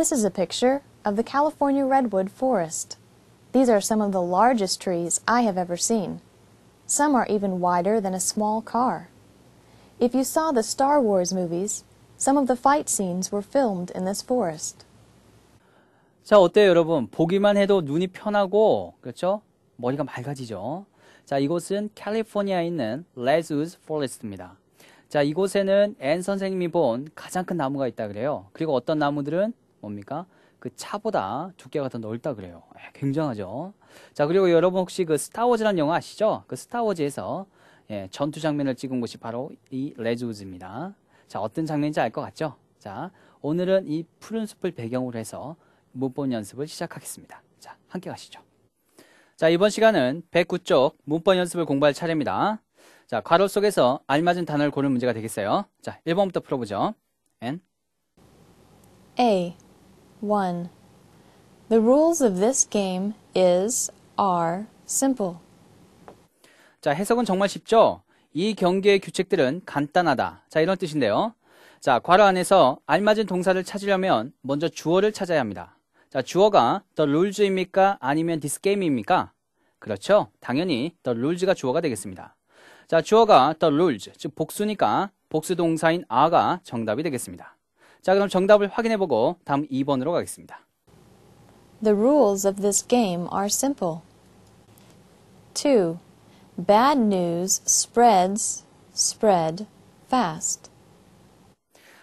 This is a picture of the California redwood forest. These are some of the largest trees I have ever seen. Some are even wider than a small car. If you saw the Star Wars movies, some of the fight scenes were filmed in this forest. 자, 어때요, 여러분? 보기만 해도 눈이 편하고, 그렇죠? 머리가 맑아지죠? 자, 이곳은 캘리포니아에 있는 레즈우즈 포레스트입니다. 자, 이곳에는 앤 선생님이 본 가장 큰 나무가 있다 그래요. 그리고 어떤 나무들은 뭡니까? 그 차보다 두께가 더 넓다 그래요. 예, 굉장하죠. 자, 그리고 여러분 혹시 그 스타워즈라는 영화 아시죠? 그 스타워즈에서 예, 전투 장면을 찍은 곳이 바로 이 레즈우즈입니다. 자, 어떤 장면인지 알 것 같죠? 자, 오늘은 이 푸른 숲을 배경으로 해서 문법 연습을 시작하겠습니다. 자, 함께 가시죠. 자, 이번 시간은 109쪽 문법 연습을 공부할 차례입니다. 자, 괄호 속에서 알맞은 단어를 고르는 문제가 되겠어요. 자, 1번부터 풀어보죠. N A 1. The rules of this game is, are simple. 자, 해석은 정말 쉽죠? 이 경기의 규칙들은 간단하다. 자, 이런 뜻인데요. 자, 괄호 안에서 알맞은 동사를 찾으려면 먼저 주어를 찾아야 합니다. 자, 주어가 the rules입니까? 아니면 this game입니까? 그렇죠. 당연히 the rules가 주어가 되겠습니다. 자, 주어가 the rules, 즉 복수니까 복수 동사인 are가 정답이 되겠습니다. 자, 그럼 정답을 확인해 보고 다음 2번으로 가겠습니다. The rules of this game are simple. 2. Bad news spreads, spread fast.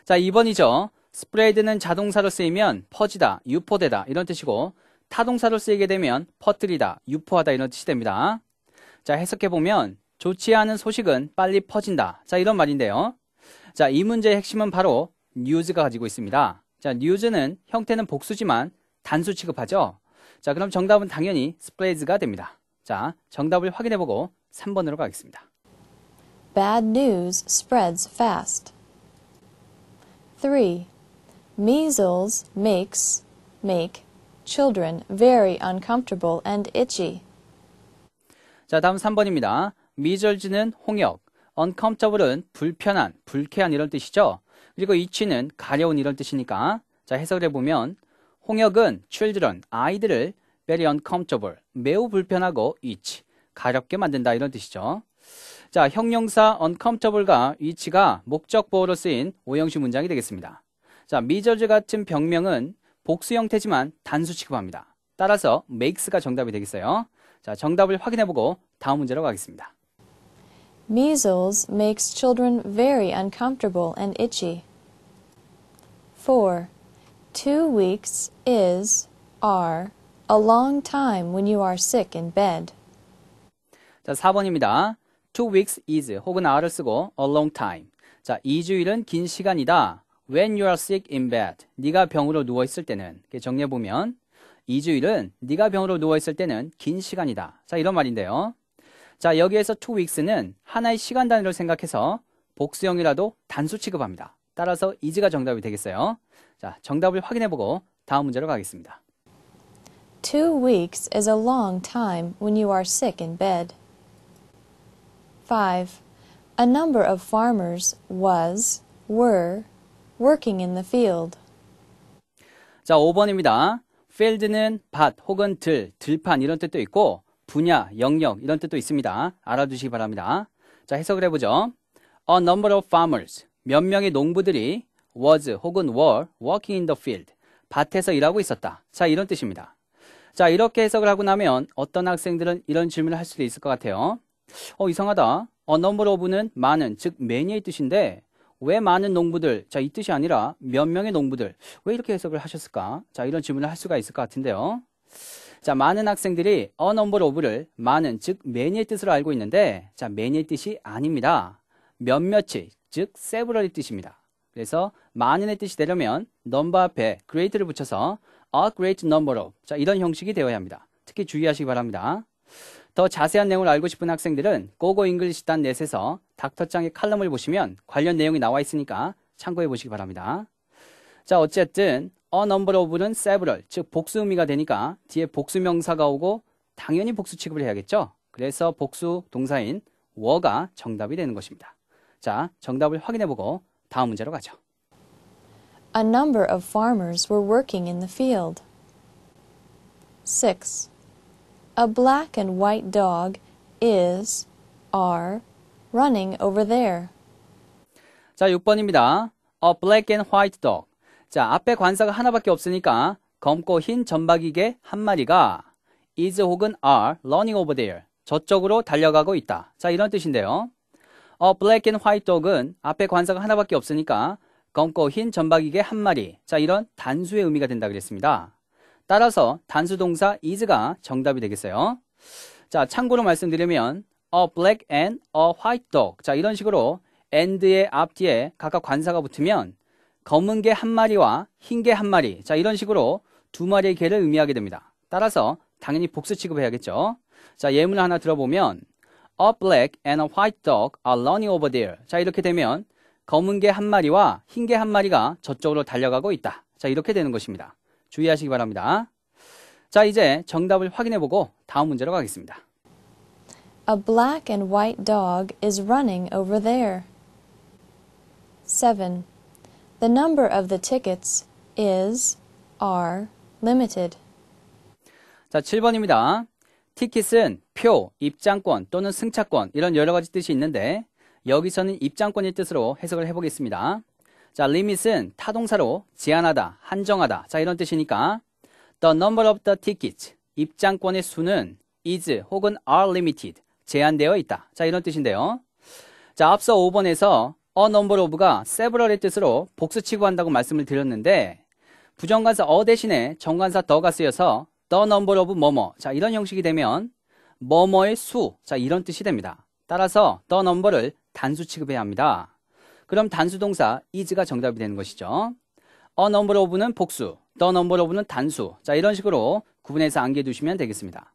자, 2번이죠. 스프레드는 자동사로 쓰이면 퍼지다, 유포되다 이런 뜻이고 타동사로 쓰이게 되면 퍼뜨리다, 유포하다 이런 뜻이 됩니다. 자, 해석해 보면 좋지 않은 소식은 빨리 퍼진다. 자, 이런 말인데요. 자, 이 문제의 핵심은 바로 news가 가지고 있습니다. 자, news는 형태는 복수지만 단수 취급하죠. 자, 그럼 정답은 당연히 spreads가 됩니다. 자, 정답을 확인해보고 3번으로 가겠습니다. Bad news spreads fast. 3. Measles makes, make children very uncomfortable and itchy. 자, 다음 3번입니다. 미절지는 홍역, uncomfortable은 불편한, 불쾌한 이런 뜻이죠. 그리고 이치는 가려운 이런 뜻이니까 자 해석을 해보면 홍역은 children, 아이들을 very uncomfortable, 매우 불편하고 i 치 가렵게 만든다 이런 뜻이죠. 자 형용사 uncomfortable과 위치가 목적 보호로 쓰인 오형식 문장이 되겠습니다. 자 미저즈 같은 병명은 복수 형태지만 단수 취급합니다. 따라서 makes가 정답이 되겠어요. 자 정답을 확인해보고 다음 문제로 가겠습니다. Measles makes children very uncomfortable and itchy. 4. Two weeks is, are, a long time when you are sick in bed. 자, 4번입니다. Two weeks is 혹은 are를 쓰고 a long time. 자, 2주일은 긴 시간이다. When you are sick in bed. 네가 병으로 누워 있을 때는 정리해 보면 2주일은 네가 병으로 누워 있을 때는 긴 시간이다. 자, 이런 말인데요. 자, 여기에서 two weeks는 하나의 시간 단위로 생각해서 복수형이라도 단수 취급합니다. 따라서 is가 정답이 되겠어요. 자, 정답을 확인해보고 다음 문제로 가겠습니다. Two weeks is a long time when you are sick in bed. 5. A number of farmers was, were, working in the field. 자, 5번입니다. field는 밭 혹은 들, 들판 이런 뜻도 있고 분야, 영역 이런 뜻도 있습니다. 알아두시기 바랍니다. 자, 해석을 해보죠. A number of farmers, 몇 명의 농부들이 was 혹은 were working in the field, 밭에서 일하고 있었다. 자, 이런 뜻입니다. 자, 이렇게 해석을 하고 나면 어떤 학생들은 이런 질문을 할 수도 있을 것 같아요. 어, 이상하다. A number of는 많은, 즉 many의 뜻인데 왜 많은 농부들, 자, 이 뜻이 아니라 몇 명의 농부들, 왜 이렇게 해석을 하셨을까? 자, 이런 질문을 할 수가 있을 것 같은데요. 자, 많은 학생들이 a number of를 많은, 즉, many의 뜻으로 알고 있는데, 자, many의 뜻이 아닙니다. 몇몇이, 즉, several의 뜻입니다. 그래서 많은의 뜻이 되려면 number 앞에 great를 붙여서 a great number of. 자, 이런 형식이 되어야 합니다. 특히 주의하시기 바랍니다. 더 자세한 내용을 알고 싶은 학생들은 고고 잉글리시단 넷에서 닥터짱의 칼럼을 보시면 관련 내용이 나와 있으니까 참고해 보시기 바랍니다. 자, 어쨌든 a number of는 several, 즉 복수 의미가 되니까 뒤에 복수 명사가 오고 당연히 복수 취급을 해야겠죠. 그래서 복수 동사인 were가 정답이 되는 것입니다. 자, 정답을 확인해보고 다음 문제로 가죠. A number of farmers were working in the field. 6. A black and white dog is, are, running over there. 자, 6번입니다. A black and white dog. 자, 앞에 관사가 하나밖에 없으니까 검고 흰 점박이게 한 마리가 is 혹은 are running over there. 저쪽으로 달려가고 있다. 자, 이런 뜻인데요. 어, black and white dog은 앞에 관사가 하나밖에 없으니까 검고 흰 점박이게 한 마리. 자, 이런 단수의 의미가 된다 그랬습니다. 따라서 단수 동사 is가 정답이 되겠어요. 자, 참고로 말씀드리면 a black and a white dog. 자, 이런 식으로 and의 앞뒤에 각각 관사가 붙으면 검은 개 한 마리와 흰 개 한 마리. 자, 이런 식으로 두 마리의 개를 의미하게 됩니다. 따라서 당연히 복수 취급해야겠죠. 자, 예문을 하나 들어보면 A black and a white dog are running over there. 자, 이렇게 되면 검은 개 한 마리와 흰 개 한 마리가 저쪽으로 달려가고 있다. 자, 이렇게 되는 것입니다. 주의하시기 바랍니다. 자, 이제 정답을 확인해 보고 다음 문제로 가겠습니다. A black and white dog is running over there. 7. The number of the tickets is, are limited. 자, 7번입니다. 티켓은 표, 입장권 또는 승차권 이런 여러 가지 뜻이 있는데 여기서는 입장권일 뜻으로 해석을 해보겠습니다. 자, limit은 타동사로 제한하다, 한정하다. 자, 이런 뜻이니까 the number of the tickets 입장권의 수는 is 혹은 are limited 제한되어 있다. 자, 이런 뜻인데요. 자, 앞서 5번에서 a number of가 several의 뜻으로 복수치고 한다고 말씀을 드렸는데 부정관사 어 대신에 정관사 더가 쓰여서 the number of 뭐뭐 자 이런 형식이 되면 뭐뭐의 수 자 이런 뜻이 됩니다. 따라서 the number를 단수 취급해야 합니다. 그럼 단수 동사 is가 정답이 되는 것이죠. a number of는 복수, the number of는 단수 자 이런 식으로 구분해서 암기해 두시면 되겠습니다.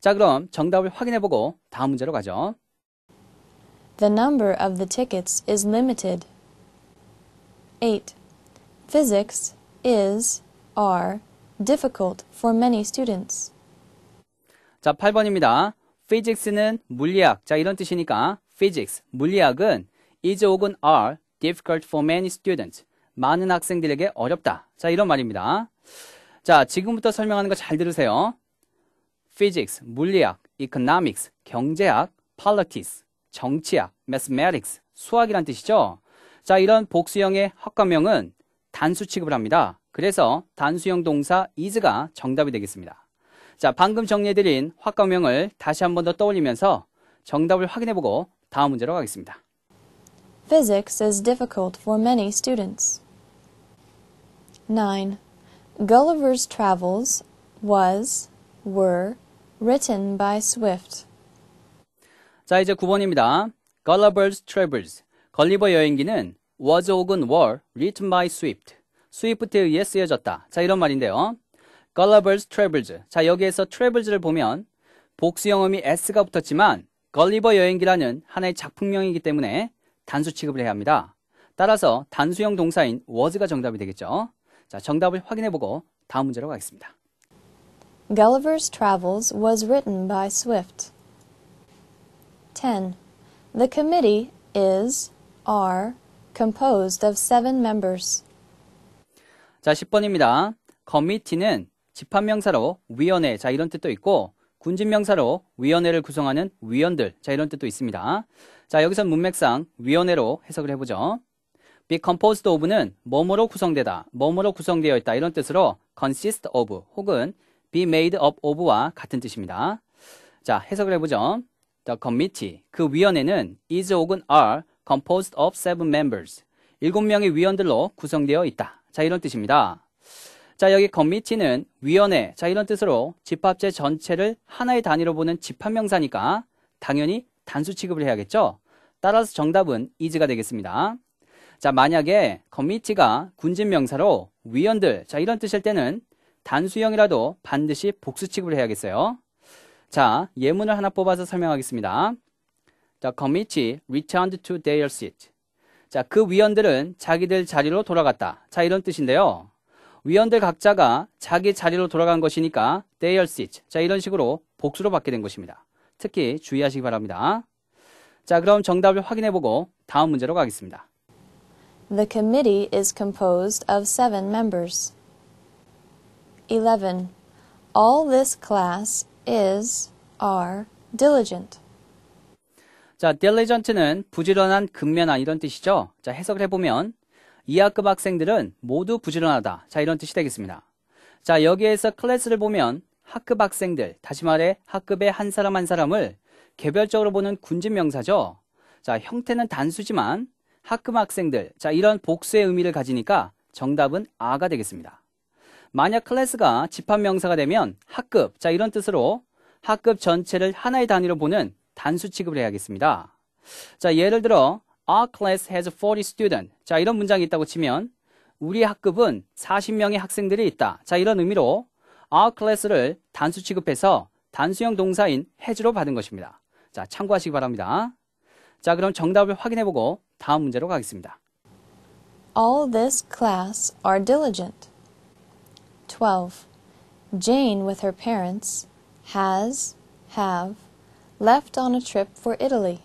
자 그럼 정답을 확인해보고 다음 문제로 가죠. The number of the tickets is limited. 8. Physics is, are, difficult for many students. 자, 8번입니다. physics는 물리학. 자, 이런 뜻이니까 physics, 물리학은 is 혹은 are difficult for many students. 많은 학생들에게 어렵다. 자, 이런 말입니다. 자, 지금부터 설명하는 거 잘 들으세요. physics, 물리학, economics, 경제학, politics, 정치학, mathematics, 수학이란 뜻이죠. 자, 이런 복수형의 학과명은 단수 취급을 합니다. 그래서 단수형 동사 is가 정답이 되겠습니다. 자, 방금 정리해드린 학과명을 다시 한 번 더 떠올리면서 정답을 확인해보고 다음 문제로 가겠습니다. Physics is difficult for many students. 9. Gulliver's Travels was, were, written by Swift. 자, 이제 9번입니다. Gulliver's Travels. 걸리버 여행기는 was 혹은 were written by Swift. 스위프트에 의해 쓰여졌다. 자, 이런 말인데요. Gulliver's Travels. 자, 여기에서 Travels를 보면 복수영음이 s가 붙었지만 걸리버 여행기라는 하나의 작품명이기 때문에 단수 취급을 해야 합니다. 따라서 단수형 동사인 was가 정답이 되겠죠. 자, 정답을 확인해보고 다음 문제로 가겠습니다. Gulliver's Travels was written by Swift. 10. The committee is, are, composed of seven members. 자, 10번입니다. c o m 는 집합명사로 위원회, 자, 이런 뜻도 있고, 군집명사로 위원회를 구성하는 위원들, 자, 이런 뜻도 있습니다. 자, 여기서 문맥상 위원회로 해석을 해보죠. be composed of는 뭐뭐로 구성되다, 뭐뭐로 구성되어 있다, 이런 뜻으로 consist of 혹은 be made up of와 같은 뜻입니다. 자, 해석을 해보죠. The committee, 그 위원회는 is 혹은 are composed of seven members, 일곱 명의 위원들로 구성되어 있다. 자, 이런 뜻입니다. 자, 여기 committee는 위원회, 자, 이런 뜻으로 집합체 전체를 하나의 단위로 보는 집합명사니까 당연히 단수 취급을 해야겠죠? 따라서 정답은 is가 되겠습니다. 자, 만약에 committee가 군진명사로 위원들, 자, 이런 뜻일 때는 단수형이라도 반드시 복수 취급을 해야겠어요. 자, 예문을 하나 뽑아서 설명하겠습니다. The committee returned to their seat. 자, 그 위원들은 자기들 자리로 돌아갔다. 자, 이런 뜻인데요. 위원들 각자가 자기 자리로 돌아간 것이니까 their seat. 자, 이런 식으로 복수로 받게 된 것입니다. 특히 주의하시기 바랍니다. 자, 그럼 정답을 확인해 보고 다음 문제로 가겠습니다. The committee is composed of seven members. 11. All this class is, are, diligent. 자, diligent는 부지런한, 근면한 이런 뜻이죠. 자, 해석을 해보면 이학급 학생들은 모두 부지런하다. 자, 이런 뜻이 되겠습니다. 자, 여기에서 클래스를 보면 학급 학생들, 다시 말해 학급의 한 사람 한 사람을 개별적으로 보는 군집 명사죠. 자, 형태는 단수지만 학급 학생들, 자, 이런 복수의 의미를 가지니까 정답은 아가 되겠습니다. 만약 클래스가 집합명사가 되면 학급, 자 이런 뜻으로 학급 전체를 하나의 단위로 보는 단수 취급을 해야겠습니다. 자 예를 들어 Our class has 40 students. 자 이런 문장이 있다고 치면 우리 학급은 40명의 학생들이 있다. 자 이런 의미로 our class를 단수 취급해서 단수형 동사인 has로 받은 것입니다. 자 참고하시기 바랍니다. 자 그럼 정답을 확인해보고 다음 문제로 가겠습니다. All this class are diligent. 12. Jane with her parents has, have, left on a trip for Italy.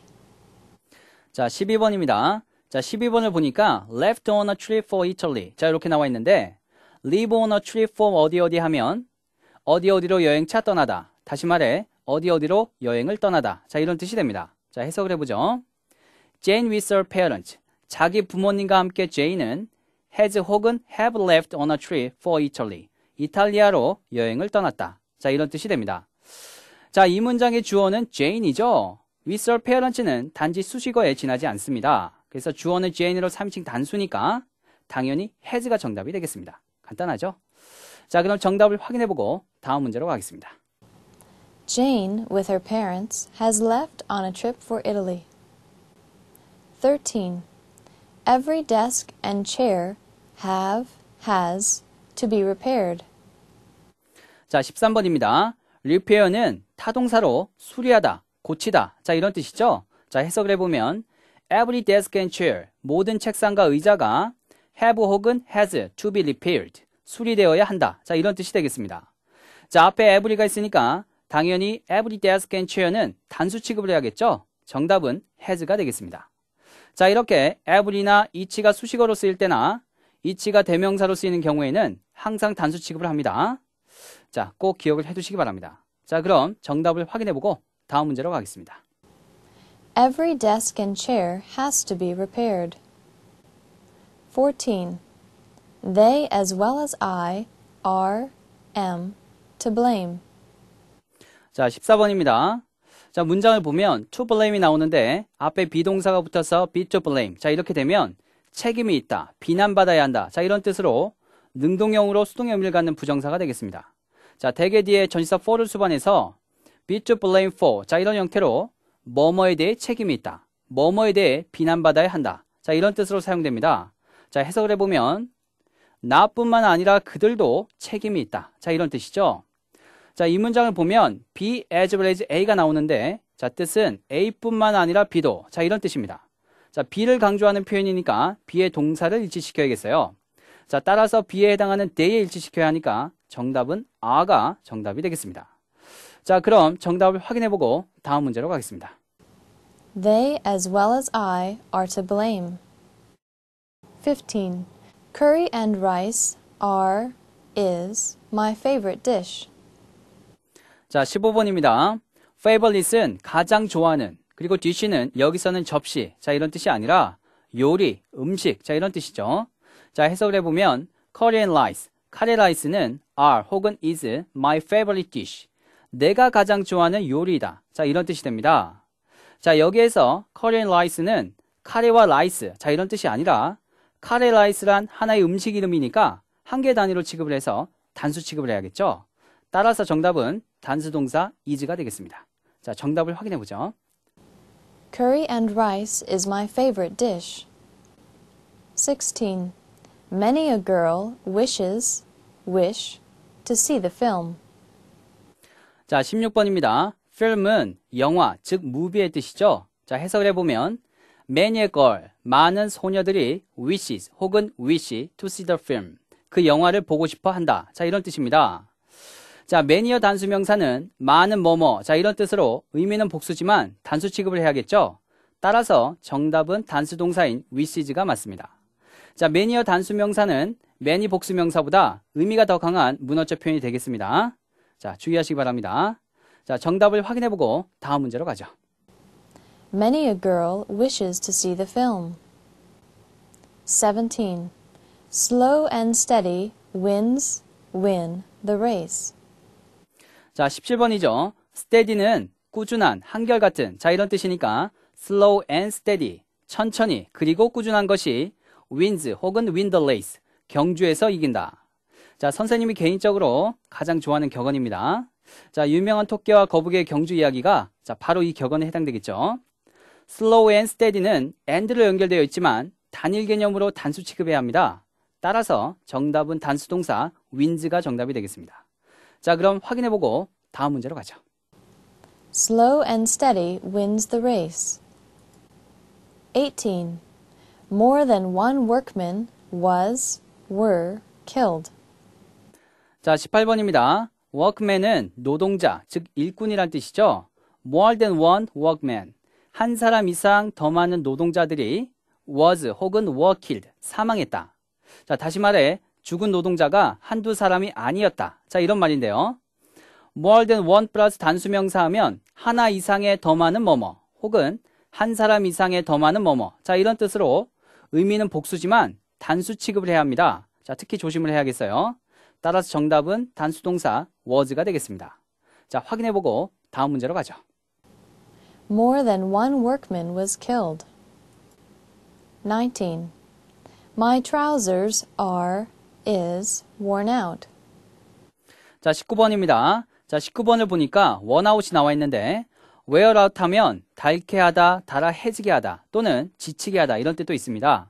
자, 12번입니다. 자, 12번을 보니까 left on a trip for Italy. 자, 이렇게 나와 있는데 leave on a trip for 어디 어디 하면 어디 어디로 여행차 떠나다. 다시 말해 어디 어디로 여행을 떠나다. 자, 이런 뜻이 됩니다. 자, 해석을 해보죠. Jane with her parents. 자기 부모님과 함께 제인은 has 혹은 have left on a trip for Italy. 이탈리아로 여행을 떠났다. 자, 이런 뜻이 됩니다. 자, 이 문장의 주어는 Jane이죠. with her parents는 단지 수식어에 지나지 않습니다. 그래서 주어는 Jane으로 3인칭 단수니까 당연히 has가 정답이 되겠습니다. 간단하죠? 자, 그럼 정답을 확인해보고 다음 문제로 가겠습니다. Jane, with her parents, has left on a trip for Italy. 13. Every desk and chair have, has, to be repaired. 자, 13번입니다. repair는 타동사로 수리하다, 고치다. 자, 이런 뜻이죠? 자, 해석을 해보면 every desk and chair, 모든 책상과 의자가 have 혹은 has to be repaired, 수리되어야 한다. 자, 이런 뜻이 되겠습니다. 자, 앞에 every가 있으니까 당연히 every desk and chair는 단수 취급을 해야겠죠? 정답은 has가 되겠습니다. 자, 이렇게 every나 each가 수식어로 쓰일 때나 each가 대명사로 쓰이는 경우에는 항상 단수 취급을 합니다. 자, 꼭 기억을 해두시기 바랍니다. 자, 그럼 정답을 확인해보고 다음 문제로 가겠습니다. Every desk and chair has to be repaired. 14. They as well as I are, am to blame. 자, 14번입니다. 자, 문장을 보면 to blame이 나오는데 앞에 비동사가 붙어서 be to blame. 자, 이렇게 되면 책임이 있다, 비난받아야 한다. 자, 이런 뜻으로 능동형으로 수동형을 갖는 부정사가 되겠습니다. 자, 대개 뒤에 전시사 for를 수반해서 be to blame for 자 이런 형태로 뭐뭐에 대해 책임이 있다. 뭐뭐에 대해 비난받아야 한다. 자 이런 뜻으로 사용됩니다. 자 해석을 해보면 나뿐만 아니라 그들도 책임이 있다. 자 이런 뜻이죠. 자이 문장을 보면 be as well as a가 나오는데 자 뜻은 a뿐만 아니라 b도 자 이런 뜻입니다. 자 b 를 강조하는 표현이니까 b 의 동사를 일치시켜야겠어요. 자, 따라서 B에 해당하는 대에 일치시켜야 하니까 정답은 아가 정답이 되겠습니다. 자, 그럼 정답을 확인해 보고 다음 문제로 가겠습니다. They as well as I are to blame. 15. Curry and rice are is my favorite dish. 자, 15번입니다. favorite은 가장 좋아하는 그리고 dish는 여기서는 접시. 자, 이런 뜻이 아니라 요리, 음식. 자, 이런 뜻이죠. 자, 해석을 해보면 Korean rice, 카레 라이스는 are 혹은 is my favorite dish. 내가 가장 좋아하는 요리다. 이 자, 이런 뜻이 됩니다. 자, 여기에서 Korean rice는 카레와 라이스. 자, 이런 뜻이 아니라 카레 라이스란 하나의 음식 이름이니까 한 개 단위로 취급을 해서 단수 취급을 해야겠죠. 따라서 정답은 단수 동사 is가 되겠습니다. 자, 정답을 확인해 보죠. Curry and rice is my favorite dish. 16. Many a girl wishes, wish, to see the film. 자, 16번입니다. film은 영화, 즉 무비의 뜻이죠. 자, 해석을 해보면 many a girl, 많은 소녀들이 wishes 혹은 wish to see the film, 그 영화를 보고 싶어 한다. 자, 이런 뜻입니다. 자, m a n 니어 단수 명사는 많은 뭐뭐. 자, 이런 뜻으로 의미는 복수지만 단수 취급을 해야겠죠? 따라서 정답은 단수 동사인 wishes가 맞습니다. 자, 매니어 단수명사는 매니 복수명사보다 의미가 더 강한 문어적 표현이 되겠습니다. 자, 주의하시기 바랍니다. 자, 정답을 확인해보고 다음 문제로 가죠. Many a girl wishes to see the film. 17. Slow and steady wins, win the race. 자, 17번이죠. steady는 꾸준한, 한결같은, 자, 이런 뜻이니까 slow and steady, 천천히, 그리고 꾸준한 것이 wins 혹은 win the race. 경주에서 이긴다. 자, 선생님이 개인적으로 가장 좋아하는 격언입니다. 자, 유명한 토끼와 거북의 경주 이야기가 자, 바로 이 격언에 해당되겠죠. slow and s t e a d y 는 a n d 로 연결되어 있지만 단일 개념으로 단수 취급해야 합니다. 따라서 정답은 단수 동사 w i n s 가 정답이 되겠습니다. 자, 그럼 확인해 보고 다음 문제로 가죠. Slow and steady wins the race. 18 More than one workman was, were killed. 자, 18번입니다. workman은 노동자, 즉 일꾼이란 뜻이죠. more than one workman. 한 사람 이상 더 많은 노동자들이 was 혹은 were killed, 사망했다. 자, 다시 말해 죽은 노동자가 한두 사람이 아니었다. 자, 이런 말인데요. more than one plus 단수명사 하면 하나 이상의 더 많은 뭐뭐 혹은 한 사람 이상의 더 많은 뭐뭐. 자, 이런 뜻으로 의미는 복수지만 단수 취급을 해야 합니다. 자, 특히 조심을 해야겠어요. 따라서 정답은 단수 동사 was가 되겠습니다. 자, 확인해 보고 다음 문제로 가죠. More than one workman was killed. 19. My trousers are is worn out. 자, 19번입니다. 자, 19번을 보니까 원아웃이 나와 있는데 w e 웨 out 하면 닳게 하다, 달아해지게 하다 또는 지치게 하다 이런 뜻도 있습니다.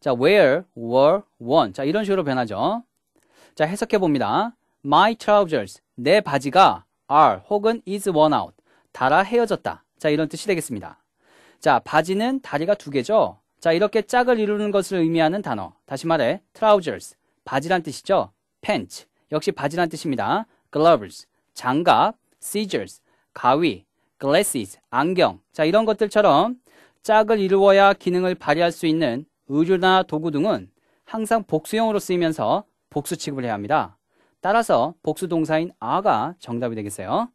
자, wear, wore, worn. 자, 이런 식으로 변하죠. 자, 해석해 봅니다. My trousers, 내 바지가 are 혹은 is worn out, 달아 헤어졌다. 자, 이런 뜻이 되겠습니다. 자, 바지는 다리가 두 개죠. 자, 이렇게 짝을 이루는 것을 의미하는 단어. 다시 말해, trousers, 바지란 뜻이죠. pants, 역시 바지란 뜻입니다. gloves, 장갑, scissors, 가위, glasses, 안경. 자, 이런 것들처럼 짝을 이루어야 기능을 발휘할 수 있는 의류나 도구 등은 항상 복수형으로 쓰이면서 복수 취급을 해야 합니다. 따라서 복수 동사인 아가 정답이 되겠어요.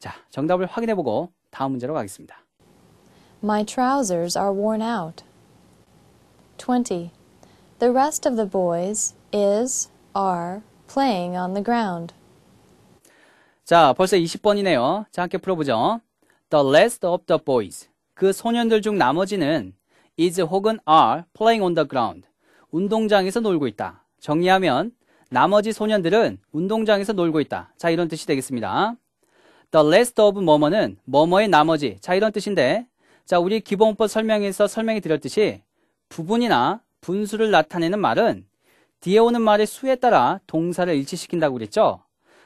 자, 정답을 확인해 보고 다음 문제로 가겠습니다. My trousers are worn out. 20. The rest of the boys is are playing on the ground. 자, 벌써 20번이네요. 자, 함께 풀어보죠. The last of the boys. 그 소년들 중 나머지는 is 혹은 are playing on the ground. 운동장에서 놀고 있다. 정리하면 나머지 소년들은 운동장에서 놀고 있다. 자, 이런 뜻이 되겠습니다. The last of 뭐뭐는 뭐뭐의 나머지. 자, 이런 뜻인데 자, 우리 기본법 설명에서 설명해 드렸듯이 부분이나 분수를 나타내는 말은 뒤에 오는 말의 수에 따라 동사를 일치시킨다고 그랬죠?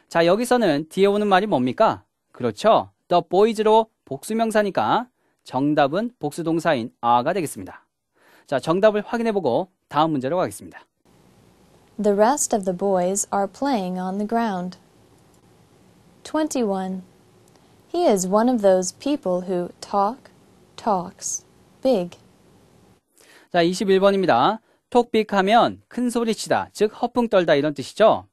자, 여기서는 뒤에 오는 말이 뭡니까? 그렇죠. the boys로 복수명사니까 정답은 복수동사인 are가 되겠습니다. 자, 정답을 확인해보고 다음 문제로 가겠습니다. The rest of the boys are playing on the ground. 21. He is one of those people who talk, talks, big. 자, 21번입니다. talk big 하면 큰 소리 치다, 즉 허풍 떨다 이런 뜻이죠.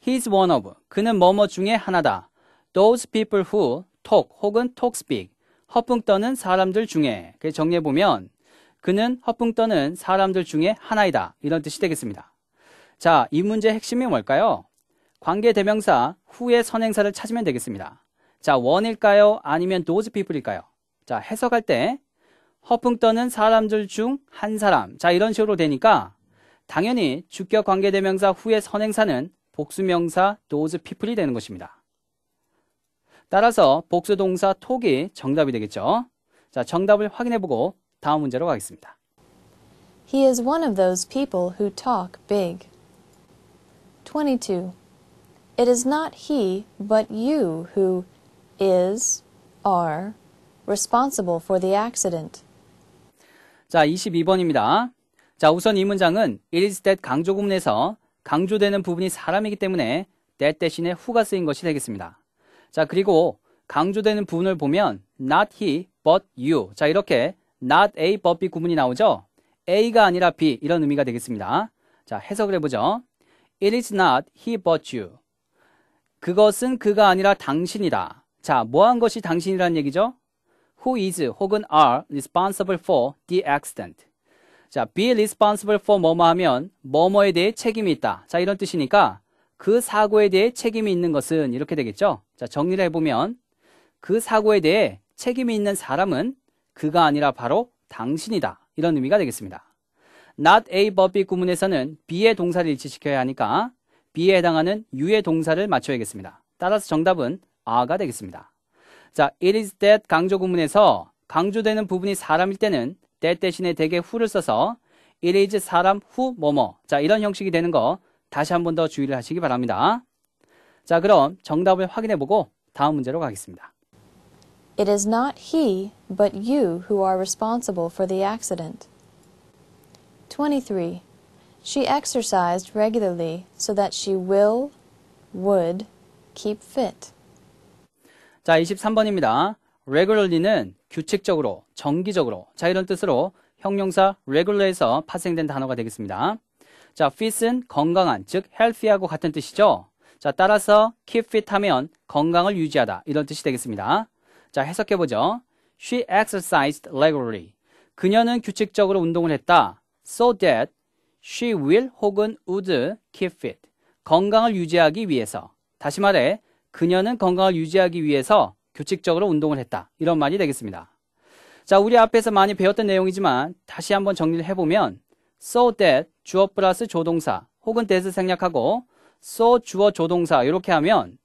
He's one of, 그는 뭐뭐 중에 하나다. Those people who, 톡 혹은 톡스픽, 허풍 떠는 사람들 중에 정리해 보면 그는 허풍 떠는 사람들 중에 하나이다 이런 뜻이 되겠습니다. 자, 이 문제의 핵심이 뭘까요? 관계 대명사 후의 선행사를 찾으면 되겠습니다. 자, 원일까요? 아니면 those people일까요? 자, 해석할 때 허풍 떠는 사람들 중 한 사람. 자, 이런 식으로 되니까 당연히 주격 관계 대명사 후의 선행사는 복수명사 those people이 되는 것입니다. 따라서 복수동사 톡이 정답이 되겠죠. 자, 정답을 확인해보고 다음 문제로 가겠습니다. He is one of those people who talk big. 22. It is not he, but you who is, are, responsible for the accident. 자, 22번입니다. 자, 우선 이 문장은 it is that 강조구문에서 강조되는 부분이 사람이기 때문에 that 대신에 who가 쓰인 것이 되겠습니다. 자, 그리고 강조되는 부분을 보면 not he but you. 자, 이렇게 not A but B 구문이 나오죠? A가 아니라 B 이런 의미가 되겠습니다. 자, 해석을 해보죠. It is not he but you. 그것은 그가 아니라 당신이다. 자, 뭐한 것이 당신이라는 얘기죠? Who is 혹은 are responsible for the accident. 자, be responsible for 뭐 뭐 하면 뭐뭐에 대해 책임이 있다. 자, 이런 뜻이니까 그 사고에 대해 책임이 있는 것은 이렇게 되겠죠. 자, 정리를 해보면 그 사고에 대해 책임이 있는 사람은 그가 아니라 바로 당신이다. 이런 의미가 되겠습니다. not A but B 구문에서는 B의 동사를 일치시켜야 하니까 B에 해당하는 U의 동사를 맞춰야겠습니다. 따라서 정답은 아가 되겠습니다. 자, it is that 강조 구문에서 강조되는 부분이 사람일 때는 that 대신에 대개 who를 써서 it is 사람 who 뭐뭐 자 이런 형식이 되는 거 다시 한 번 더 주의를 하시기 바랍니다. 자, 그럼 정답을 확인해 보고 다음 문제로 가겠습니다. It is not he, but you who are responsible for the accident. 23. She exercised regularly so that she will, would, keep fit. 자, 23번입니다. regularly는 규칙적으로, 정기적으로, 자, 이런 뜻으로 형용사 regular에서 파생된 단어가 되겠습니다. 자, fit은 건강한, 즉 healthy하고 같은 뜻이죠. 자, 따라서 keep fit 하면 건강을 유지하다 이런 뜻이 되겠습니다. 자, 해석해 보죠. She exercised regularly. 그녀는 규칙적으로 운동을 했다. So that she will 혹은 would keep fit. 건강을 유지하기 위해서. 다시 말해, 그녀는 건강을 유지하기 위해서 규칙적으로 운동을 했다. 이런 말이 되겠습니다. 자, 우리 앞에서 많이 배웠던 내용이지만 다시 한번 정리를 해보면 so that 주어 플러스 조동사 혹은 대스 생략하고 so 주어 조동사 이렇게 하면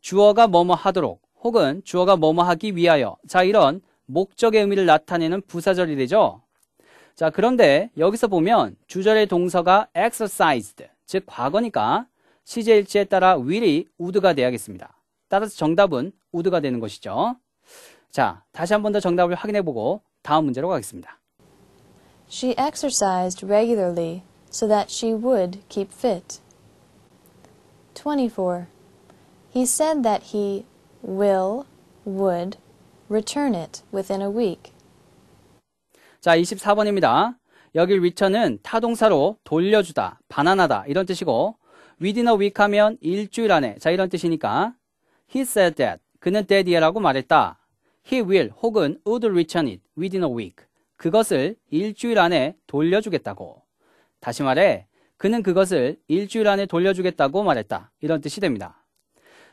주어가 뭐뭐 하도록 혹은 주어가 뭐뭐 하기 위하여 자 이런 목적의 의미를 나타내는 부사절이 되죠. 자 그런데 여기서 보면 주절의 동서가 exercised 즉 과거니까 시제일지에 따라 will이 would가 돼야겠습니다. 따라서 정답은 would가 되는 것이죠. 자 다시 한번 더 정답을 확인해보고 다음 문제로 가겠습니다. She exercised regularly so that she would keep fit. 24. He said that he will, would, return it within a week. 자, 24번입니다. 여길 return은 타동사로 돌려주다, 반환하다 이런 뜻이고 within a week 하면 일주일 안에 자 이런 뜻이니까 he said that 그는 t h a t 라고 말했다. he will 혹은 would return it within a week 그것을 일주일 안에 돌려주겠다고 다시 말해 그는 그것을 일주일 안에 돌려주겠다고 말했다. 이런 뜻이 됩니다.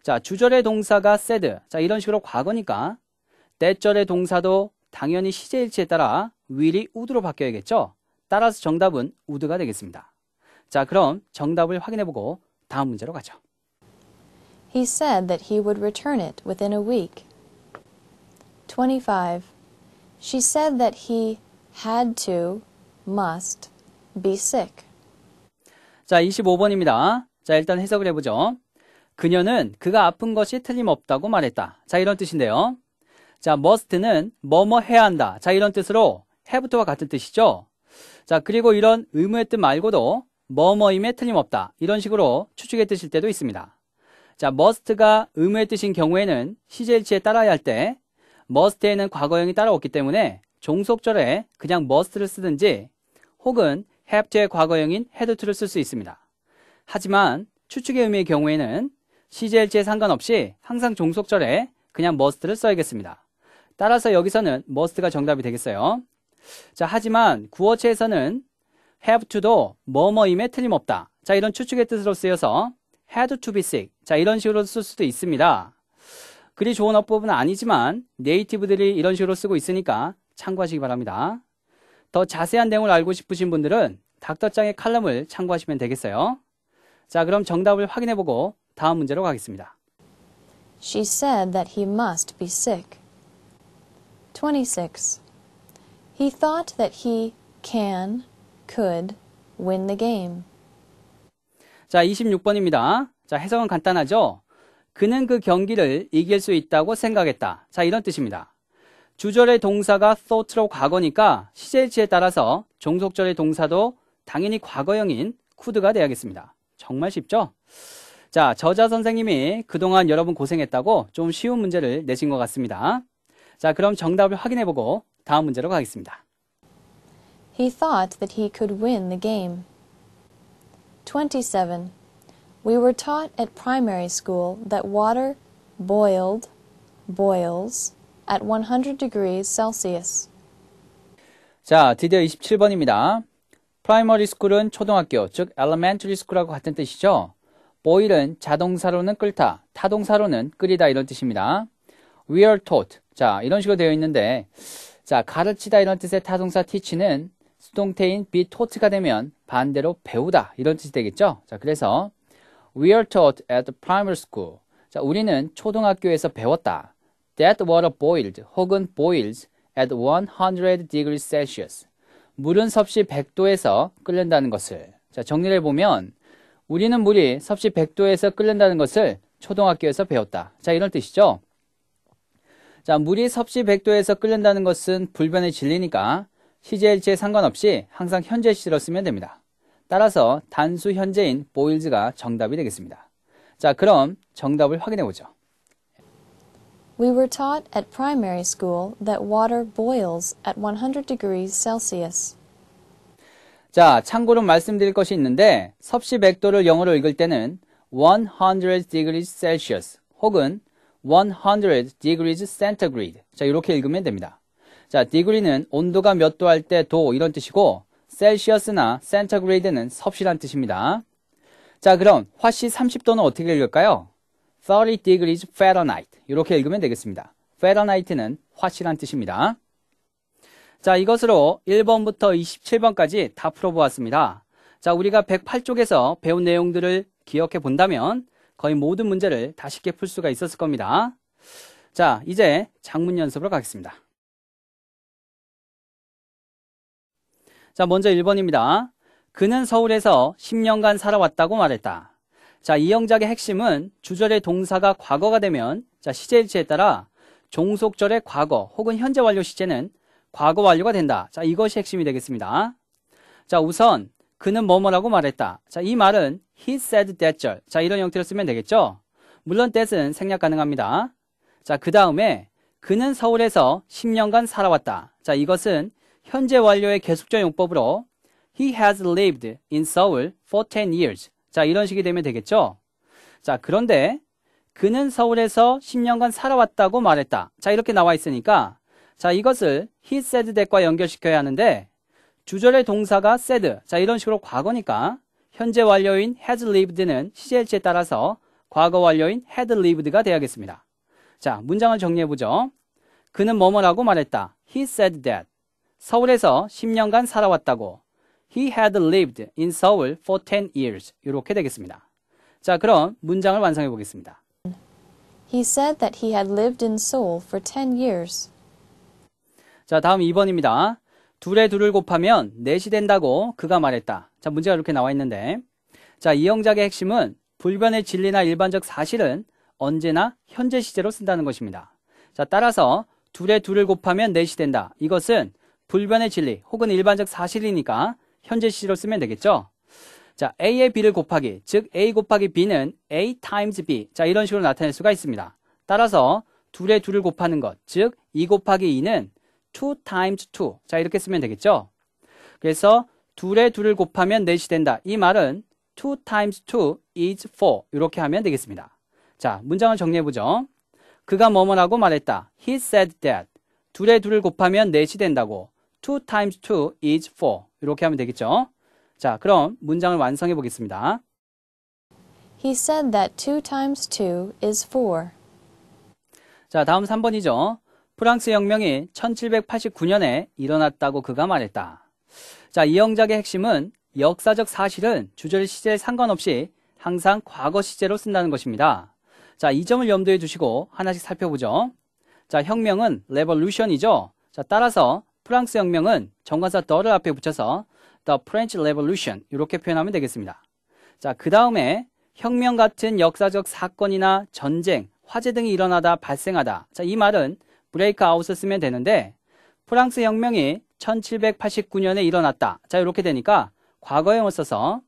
자, 주절의 동사가 said. 자, 이런 식으로 과거니까 대절의 동사도 당연히 시제일치에 따라 will이 would로 바뀌어야겠죠? 따라서 정답은 would가 되겠습니다. 자, 그럼 정답을 확인해보고 다음 문제로 가죠. He said that he would return it within a week. 25. She said that he had to, must, be sick. 자, 25번입니다. 자, 일단 해석을 해보죠. 그녀는 그가 아픈 것이 틀림없다고 말했다. 자, 이런 뜻인데요. 자, must는 뭐뭐 해야 한다. 자, 이런 뜻으로 have와 같은 뜻이죠. 자, 그리고 이런 의무의 뜻 말고도 뭐뭐임에 틀림없다. 이런 식으로 추측의 뜻일 때도 있습니다. 자, must가 의무의 뜻인 경우에는 시제일치에 따라야 할 때 must에는 과거형이 따라왔기 때문에 종속절에 그냥 must를 쓰든지 혹은 해압제의 과거형인 헤드투를 쓸 수 있습니다. 하지만 추측의 의미의 경우에는 CJLG에 상관없이 항상 종속절에 그냥 머스트를 써야겠습니다. 따라서 여기서는 머스트가 정답이 되겠어요. 자, 하지만 구어체에서는 have to도 뭐뭐임에 틀림없다. 자, 이런 추측의 뜻으로 쓰여서 had to be sick. 자, 이런 식으로 쓸 수도 있습니다. 그리 좋은 어법은 아니지만 네이티브들이 이런 식으로 쓰고 있으니까 참고하시기 바랍니다. 더 자세한 내용을 알고 싶으신 분들은 닥터짱의 칼럼을 참고하시면 되겠어요. 자, 그럼 정답을 확인해 보고 다음 문제로 가겠습니다. She said that he must be sick. 26. He thought that he can, could win the game. 자, 26번입니다. 자, 해석은 간단하죠? 그는 그 경기를 이길 수 있다고 생각했다. 자, 이런 뜻입니다. 주절의 동사가 thought로 과거니까 시제일치에 따라서 종속절의 동사도 당연히 과거형인 could가 돼야겠습니다. 정말 쉽죠? 자, 저자 선생님이 그동안 여러분 고생했다고 좀 쉬운 문제를 내신 것 같습니다. 자, 그럼 정답을 확인해보고 다음 문제로 가겠습니다. He thought that he could win the game. 27. We were taught at primary school that water boiled, boils, at 100 degrees Celsius. 자, 드디어 27번입니다. p r i m 프 s c h o o l 은 초등학교, 즉 elementary school하고 같은 뜻이죠. boil은 자동사로는 끓다, 타동사로는 끓이다 이런 뜻입니다. we are taught. 자, 이런 식으로 되어 있는데 자, 가르치다 이런 뜻의 타동사 teach는 수동태인 be taught가 되면 반대로 배우다 이런 뜻이 되겠죠. 자, 그래서 we are taught at the primary school. 자, 우리는 초등학교에서 배웠다. That water boiled 혹은 boils at 100 degrees Celsius. 물은 섭씨 100도에서 끓는다는 것을. 자, 정리를 보면 우리는 물이 섭씨 100도에서 끓는다는 것을 초등학교에서 배웠다. 자, 이런 뜻이죠. 자, 물이 섭씨 100도에서 끓는다는 것은 불변의 진리니까 시제일체에 상관없이 항상 현재 시로 쓰면 됩니다. 따라서 단수 현재인 boils가 정답이 되겠습니다. 자, 그럼 정답을 확인해 보죠. We were taught at primary school that water boils at 100 degrees Celsius. 자, 참고로 말씀드릴 것이 있는데 섭씨 100도를 영어로 읽을 때는 100 degrees Celsius 혹은 100 degrees centigrade. 자, 이렇게 읽으면 됩니다. 자, degree는 온도가 몇 도 할 때 도 이런 뜻이고 Celsius나 centigrade는 섭씨란 뜻입니다. 자, 그럼 화씨 30도는 어떻게 읽을까요? 30 degrees Fahrenheit. 이렇게 읽으면 되겠습니다. Fahrenheit는 화실한 뜻입니다. 자, 이것으로 1번부터 27번까지 다 풀어보았습니다. 자, 우리가 108쪽에서 배운 내용들을 기억해 본다면 거의 모든 문제를 다 쉽게 풀 수가 있었을 겁니다. 자, 이제 장문 연습으로 가겠습니다. 자, 먼저 1번입니다. 그는 서울에서 10년간 살아왔다고 말했다. 자, 이 영작의 핵심은 주절의 동사가 과거가 되면 자, 시제 일치에 따라 종속절의 과거 혹은 현재 완료 시제는 과거 완료가 된다. 자, 이것이 핵심이 되겠습니다. 자, 우선 그는 뭐뭐라고 말했다. 자, 이 말은 he said that 절. 자, 이런 형태로 쓰면 되겠죠? 물론 that은 생략 가능합니다. 자, 그 다음에 그는 서울에서 10년간 살아왔다. 자, 이것은 현재 완료의 계속적 용법으로 he has lived in Seoul for 10 years. 자, 이런 식이 되면 되겠죠? 자, 그런데 그는 서울에서 10년간 살아왔다고 말했다. 자, 이렇게 나와 있으니까 자, 이것을 he said that과 연결시켜야 하는데 주절의 동사가 said. 자, 이런 식으로 과거니까 현재 완료인 has lived는 시제일치에 따라서 과거 완료인 had lived가 되야겠습니다. 어 자, 문장을 정리해 보죠. 그는 뭐뭐라고 말했다. He said that. 서울에서 10년간 살아왔다고. He had lived in Seoul for 10 years. 이렇게 되겠습니다. 자, 그럼 문장을 완성해 보겠습니다. He said that he had lived in Seoul for 10 years. 자, 다음 2번입니다. 둘에 둘을 곱하면 넷이 된다고 그가 말했다. 자, 문제가 이렇게 나와 있는데. 자, 이 영작의 핵심은 불변의 진리나 일반적 사실은 언제나 현재 시제로 쓴다는 것입니다. 자, 따라서 둘에 둘을 곱하면 넷이 된다. 이것은 불변의 진리 혹은 일반적 사실이니까 현재 시로 쓰면 되겠죠. 자, A의 B를 곱하기, 즉 A 곱하기 B는 A times B. 자, 이런 식으로 나타낼 수가 있습니다. 따라서 둘의 둘을 곱하는 것, 즉2 e 곱하기 2는 2 times 2. 자, 이렇게 쓰면 되겠죠. 그래서 둘의 둘을 곱하면 4이 된다. 이 말은 2 times 2 is 4. 이렇게 하면 되겠습니다. 자, 문장을 정리해보죠. 그가 뭐뭐라고 말했다. He said that. 둘의 둘을 곱하면 4이 된다고. 2 times 2 is 4. 이렇게 하면 되겠죠. 자, 그럼 문장을 완성해 보겠습니다. He said that 2 times 2 is 4. 자, 다음 3번이죠. 프랑스 혁명이 1789년에 일어났다고 그가 말했다. 자, 이 영작의 핵심은 역사적 사실은 주절 시제에 상관없이 항상 과거 시제로 쓴다는 것입니다. 자, 이 점을 염두에 두시고 하나씩 살펴보죠. 자, 혁명은 레볼루션이죠. 자, 따라서 프랑스 혁명은 정관사 더를 앞에 붙여서 The French Revolution 이렇게 표현하면 되겠습니다. 자, 그 다음에 혁명 같은 역사적 사건이나 전쟁, 화재 등이 일어나다 발생하다. 자, 이 말은 브레이크 아웃을 쓰면 되는데 프랑스 혁명이 1789년에 일어났다. 자, 이렇게 되니까 과거형을 써서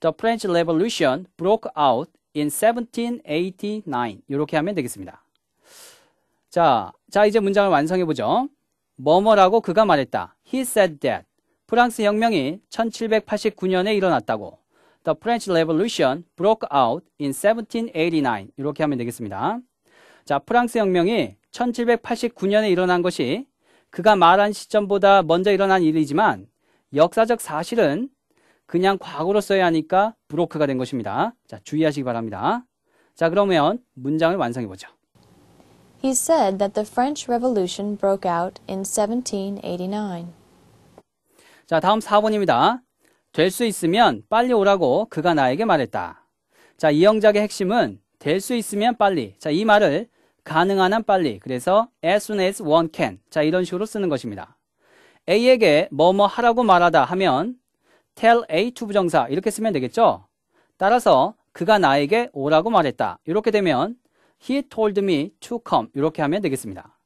The French Revolution broke out in 1789. 이렇게 하면 되겠습니다. 자, 자 이제 문장을 완성해 보죠. 뭐뭐라고 그가 말했다. He said that. 프랑스 혁명이 1789년에 일어났다고. The French Revolution broke out in 1789. 이렇게 하면 되겠습니다. 자, 프랑스 혁명이 1789년에 일어난 것이 그가 말한 시점보다 먼저 일어난 일이지만 역사적 사실은 그냥 과거로 써야 하니까 브로크가 된 것입니다. 자, 주의하시기 바랍니다. 자, 그러면 문장을 완성해 보죠. He said that the French Revolution broke out in 1789. 자, 다음 4번입니다. 될 수 있으면 빨리 오라고 그가 나에게 말했다. 자, 이 영작의 핵심은 될 수 있으면 빨리. 자, 이 말을 가능한 한 빨리. 그래서 as soon as one can. 자, 이런 식으로 쓰는 것입니다. A에게 뭐뭐 하라고 말하다 하면 tell A to 부정사 이렇게 쓰면 되겠죠? 따라서 그가 나에게 오라고 말했다. 이렇게 되면 He told me to come 이렇게 하면 되겠습니다.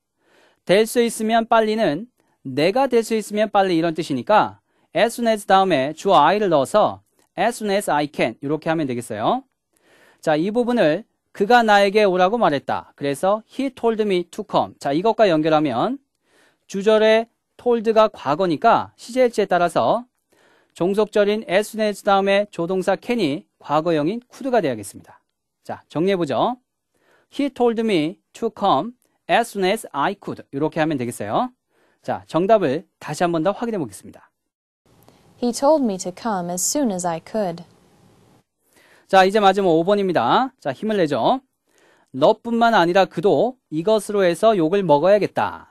될 수 있으면 빨리는 내가 될 수 있으면 빨리 이런 뜻이니까 as soon as 다음에 주어 I를 넣어서 as soon as I can 이렇게 하면 되겠어요. 자, 이 부분을 그가 나에게 오라고 말했다. 그래서 he told me to come. 자, 이것과 연결하면 주절의 told가 과거니까 시제일치에 따라서 종속절인 as soon as 다음에 조동사 can이 과거형인 could가 되어야겠습니다. 자, 정리해보죠. He told me to come as soon as I could. 이렇게 하면 되겠어요. 자, 정답을 다시 한 번 더 확인해 보겠습니다. He told me to come as soon as I could. 자, 이제 마지막 5번입니다. 자, 힘을 내죠. 너뿐만 아니라 그도 이것으로 해서 욕을 먹어야겠다.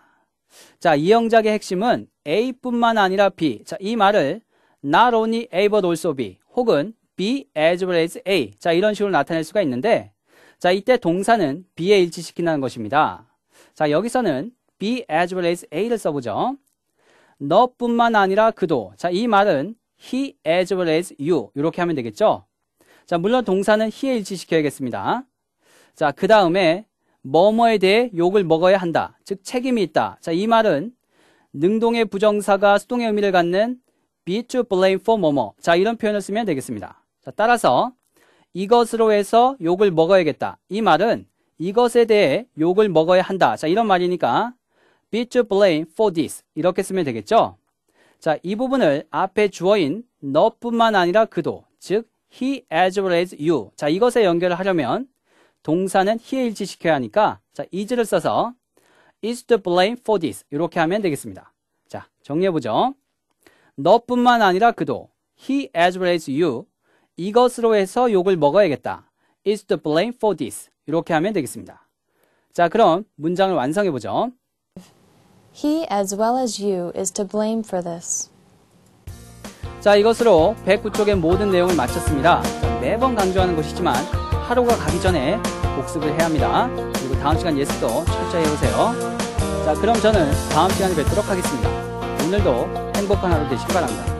자, 이 영작의 핵심은 A뿐만 아니라 B. 자, 이 말을 not only A but also B 혹은 B as well as A. 자, 이런 식으로 나타낼 수가 있는데 자, 이때 동사는 B에 일치시킨다는 것입니다. 자, 여기서는 be as well as A를 써보죠. 너뿐만 아니라 그도. 자, 이 말은 he as well as you. 이렇게 하면 되겠죠? 자, 물론 동사는 he에 일치시켜야겠습니다. 자, 그 다음에 뭐뭐에 대해 욕을 먹어야 한다. 즉, 책임이 있다. 자, 이 말은 능동의 부정사가 수동의 의미를 갖는 be to blame for 뭐뭐. 자, 이런 표현을 쓰면 되겠습니다. 자, 따라서 이것으로 해서 욕을 먹어야겠다. 이 말은 이것에 대해 욕을 먹어야 한다. 자, 이런 말이니까 be to blame for this 이렇게 쓰면 되겠죠? 자, 이 부분을 앞에 주어인 너뿐만 아니라 그도, 즉 he as well as you. 자, 이것에 연결을 하려면 동사는 he에 일치시켜야 하니까 자, is를 써서 is to blame for this 이렇게 하면 되겠습니다. 자, 정리해 보죠. 너뿐만 아니라 그도, he as well as you 이것으로 해서 욕을 먹어야겠다. is to blame for this. 이렇게 하면 되겠습니다. 자, 그럼 문장을 완성해 보죠. He as well as you is to blame for this. 자, 이것으로 109쪽의 모든 내용을 마쳤습니다. 매번 강조하는 것이지만 하루가 가기 전에 복습을 해야 합니다. 그리고 다음 시간 예습도 철저히 해보세요. 자, 그럼 저는 다음 시간에 뵙도록 하겠습니다. 오늘도 행복한 하루 되시기 바랍니다.